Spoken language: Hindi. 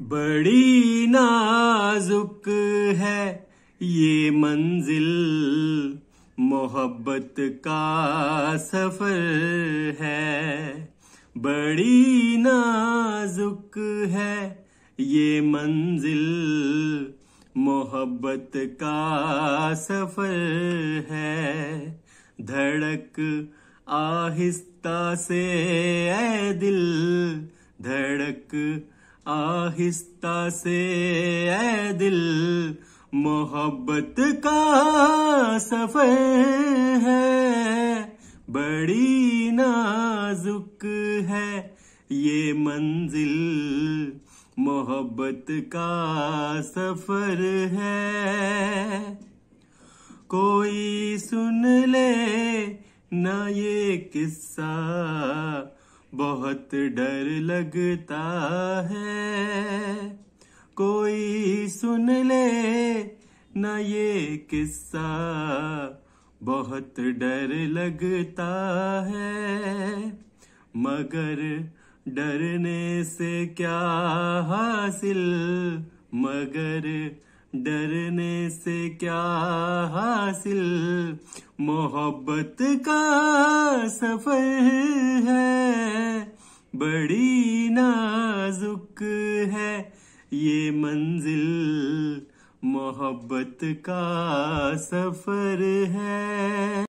बड़ी नाजुक है ये मंजिल मोहब्बत का सफर है बड़ी नाजुक है ये मंजिल मोहब्बत का सफर है धड़क आहिस्ता से ए दिल धड़क आहिस्ता से ए दिल मोहब्बत का सफर है बड़ी नाजुक है ये मंजिल मोहब्बत का सफर है कोई सुन ले ना ये किस्सा बहुत डर लगता है कोई सुन ले न ये किस्सा बहुत डर लगता है मगर डरने से क्या हासिल मगर डरने से क्या हासिल मोहब्बत का सफर बड़ी नाजुक है ये मंजिल मोहब्बत का सफर है